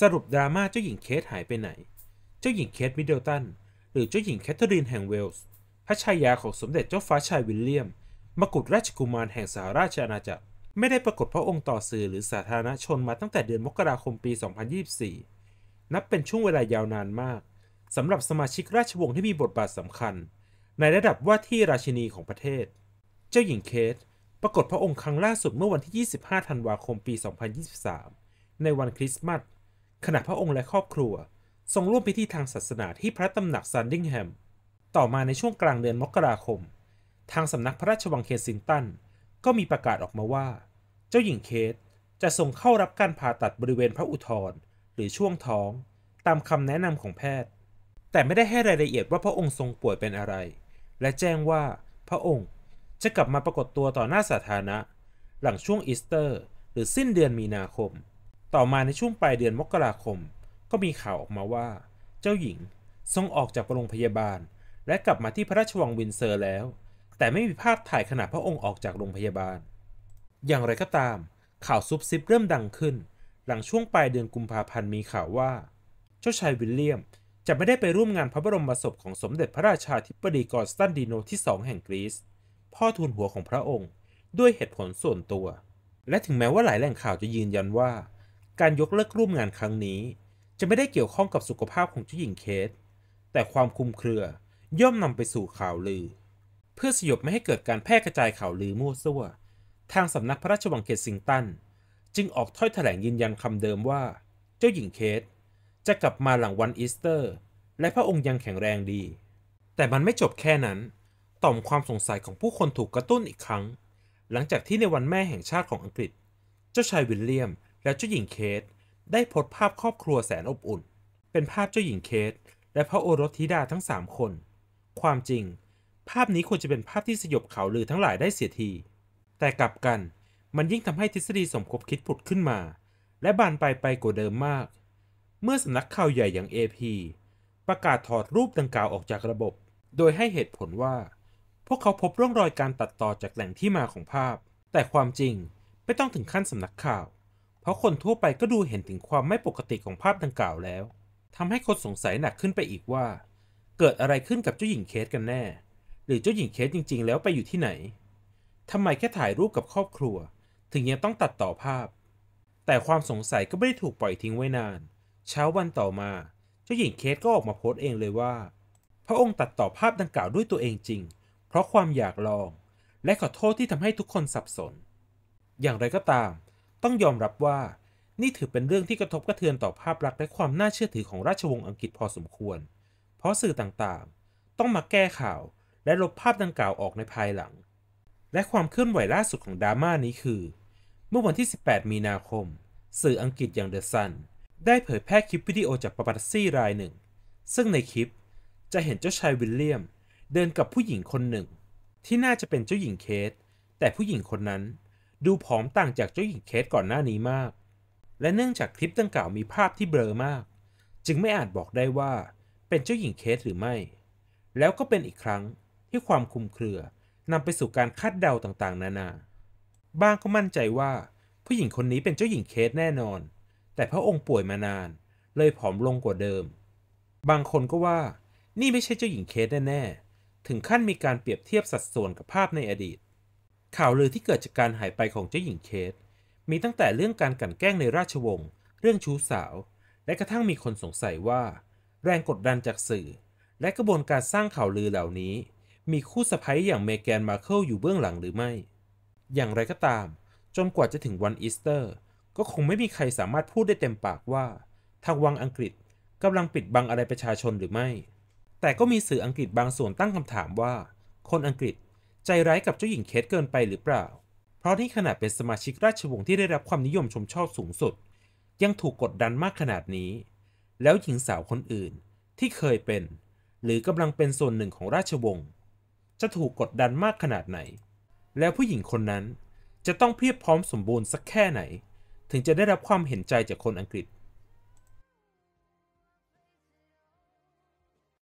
สรุปดราม่าเจ้าหญิงเคทหายไปไหน เจ้าหญิงเคทมิดเดิลตันหรือเจ้าหญิงแคทเธอรีนแห่งเวลส์ พระชายาของสมเด็จเจ้าฟ้าชายวิลเลียม มกุฎราชกุมารแห่งสหราชอาณาจักรไม่ได้ปรากฏพระองค์ต่อสื่อหรือสาธารณชนมาตั้งแต่เดือนมกราคมปี 2024 นับเป็นช่วงเวลายาวนานมาก สำหรับสมาชิกราชวงศ์ที่มีบทบาทสำคัญ ในระดับว่าที่ราชินีของประเทศ เจ้าหญิงเคทปรากฏพระองค์ครั้งล่าสุดเมื่อวันที่ 25 ธันวาคมปี 2023 ในวันคริสต์มาสขณะพระองค์และครอบครัวทรงร่วมพิธีทางศาสนาที่พระตำหนักซันดิงแฮม ต่อมาในช่วงกลางเดือนมกราคม ทางสำนักพระราชวังเคสิงตันก็มีประกาศออกมาว่า เจ้าหญิงเคสจะส่งเข้ารับการผ่าตัดบริเวณพระอุทธรหรือช่วงท้อง ตามคำแนะนำของแพทย์ แต่ไม่ได้ให้รายละเอียดว่าพระองค์ทรงป่วยเป็นอะไร และแจ้งว่าพระองค์จะกลับมาปรากฏตัวต่อหน้าสาธารณะหลังช่วงอีสเตอร์หรือสิ้นเดือนมีนาคมต่อมาในช่วงปลายเดือนมกราคม ก็มีข่าวออกมาว่า เจ้าหญิง ทรงออกจากโรงพยาบาล และกลับมาที่พระราชวังวินเซอร์แล้ว แต่ไม่มีภาพถ่ายขณะพระองค์ออกจากโรงพยาบาล อย่างไรก็ตาม ข่าวซุบซิบเริ่มดังขึ้น หลังช่วงปลายเดือนกุมภาพันธ์มีข่าวว่าเจ้าชายวิลเลียม จะไม่ได้ไปร่วมงานพระบรมศพของสมเด็จพระราชาธิบดีกอร์สตันดีโนที่สองแห่งกรีซพ่อทูลหัวของพระองค์ด้วยเหตุผลส่วนตัว และถึงแม้ว่าหลายแหล่งข่าวจะยืนยันว่าการยกเลิกร่วมงานครั้งนี้ จะไม่ได้เกี่ยวข้องกับสุขภาพของเจ้าหญิงเคสแต่ความคุมเครือย่อมนำไปสู่ข่าวลือ เพื่อสยบไม่ให้เกิดการแพร่กระจายข่าวลือมั่วซั่วทางสำนักพระราชวังเกสิงตันจึงออกถ้อยแถลงยืนยันคำเดิมว่า เจ้าหญิงเคสจะกลับมาหลังวันอีสเตอร์ และพระองค์ยังแข็งแรงดี แต่มันไม่จบแค่นั้นต่อมความสงสัยของผู้คนถูกกระตุ้นอีกครั้ง หลังจากที่ในวันแม่แห่งชาติของอังกฤษ เจ้าชายวิลเลียมและเจ้าหญิงเคธได้พบภาพครอบครัวแสนอบอุ่น เป็นภาพเจ้าหญิงเคธและพระโอรสธิดาทั้ง 3 คน ความจริง ภาพนี้ควรจะเป็นภาพที่สยบข่าวลือทั้งหลายได้เสียที แต่กลับกัน มันยิ่งทำให้ทฤษฎีสมคบคิดผุดขึ้นมา และบานปลายไปกว่าเดิมมาก เมื่อสำนักข่าวใหญ่อย่าง AP ประกาศถอดรูปดังกล่าวออกจากระบบ โดยให้เหตุผลว่า พวกเขาพบร่องรอยการตัดต่อจากแหล่งที่มาของภาพ แต่ความจริงไม่ต้องถึงขั้นสำนักข่าวเพราะคนทั่วไปก็ดูเห็นถึงความไม่ปกติของภาพดังกล่าวแล้ว ทำให้คนสงสัยหนักขึ้นไปอีกว่า เกิดอะไรขึ้นกับเจ้าหญิงเคสกันแน่ หรือเจ้าหญิงเคสจริงๆ แล้วไปอยู่ที่ไหน ทำไมแค่ถ่ายรูปกับครอบครัวถึงยังต้องตัดต่อภาพ แต่ความสงสัยก็ไม่ได้ถูกปล่อยทิ้งไว้นาน เช้าวันต่อมาเจ้าหญิงเคสก็ออกมาโพสต์เองเลยว่า พระองค์ตัดต่อภาพดังกล่าวด้วยตัวเองจริง เพราะความอยากลอง และขอโทษที่ทำให้ทุกคนสับสน อย่างไรก็ตามต้องยอมรับว่านี่ถือเป็นเรื่องที่กระทบกระเทือนต่อภาพลักษณ์และความน่าเชื่อถือของราชวงศ์อังกฤษพอสมควร เพราะสื่อต่างๆ ต้องมาแก้ข่าวและลบภาพดังกล่าวออกในภายหลัง และความเคลื่อนไหวล่าสุดของดราม่านี้คือ เมื่อวันที่ 18 มีนาคม สื่ออังกฤษอย่างเดอะซันได้เผยแพร่คลิปวิดีโอจากปาปาตซี่รายหนึ่ง ซึ่งในคลิปจะเห็นเจ้าชายวิลเลียม เดินกับผู้หญิงคนหนึ่ง ที่น่าจะเป็นเจ้าหญิงเคทแต่ผู้หญิงคนนั้นดูผอมต่างจากเจ้าหญิงเคสก่อนหน้านี้มาก และเนื่องจากคลิปดังกล่าว มีภาพที่เบลอมาก จึงไม่อาจบอกได้ว่า เป็นเจ้าหญิงเคสหรือไม่ แล้วก็เป็นอีกครั้งที่ความคุมเครือนำไปสู่การคาดเดาต่างๆ นานาบ้างก็มั่นใจว่าผู้หญิงคนนี้เป็นเจ้าหญิงเคสแน่นอน แต่พระองค์ป่วยมานาน เลยผอมลงกว่าเดิม บางคนก็ว่า นี่ไม่ใช่เจ้าหญิงเคสแน่ๆ ถึงขั้นมีการเปรียบเทียบสัดส่วนกับภาพในอดีตข่าวลือที่เกิดจากการหายไปของเจ้าหญิงเคทมีตั้งแต่เรื่องการกลั่นแกล้งในราชวงศ์ เรื่องชู้สาว และกระทั่งมีคนสงสัยว่า แรงกดดันจากสื่อ และกระบวนการสร้างข่าวลือเหล่านี้ มีคู่สะพ้ยอย่างเมแกน มาเคิลอยู่เบื้องหลังหรือไม่ อย่างไรก็ตาม จนกว่าจะถึงวันอีสเตอร์ ก็คงไม่มีใครสามารถพูดได้เต็มปากว่าทางวังอังกฤษกำลังปิดบังอะไรประชาชนหรือไม่ แต่ก็มีสื่ออังกฤษบางส่วนตั้งคำถามว่าคนอังกฤษใจร้ายกับเจ้าหญิงเคทเกินไปหรือเปล่า เพราะนี่ขนาดเป็นสมาชิกราชวงศ์ที่ได้รับความนิยมชมชอบสูงสุด ยังถูกกดดันมากขนาดนี้ แล้วหญิงสาวคนอื่นที่เคยเป็น หรือกำลังเป็นส่วนหนึ่งของราชวงศ์จะถูกกดดันมากขนาดไหน แล้วผู้หญิงคนนั้นจะต้องเพียบพร้อมสมบูรณ์สักแค่ไหน ถึงจะได้รับความเห็นใจจากคนอังกฤษ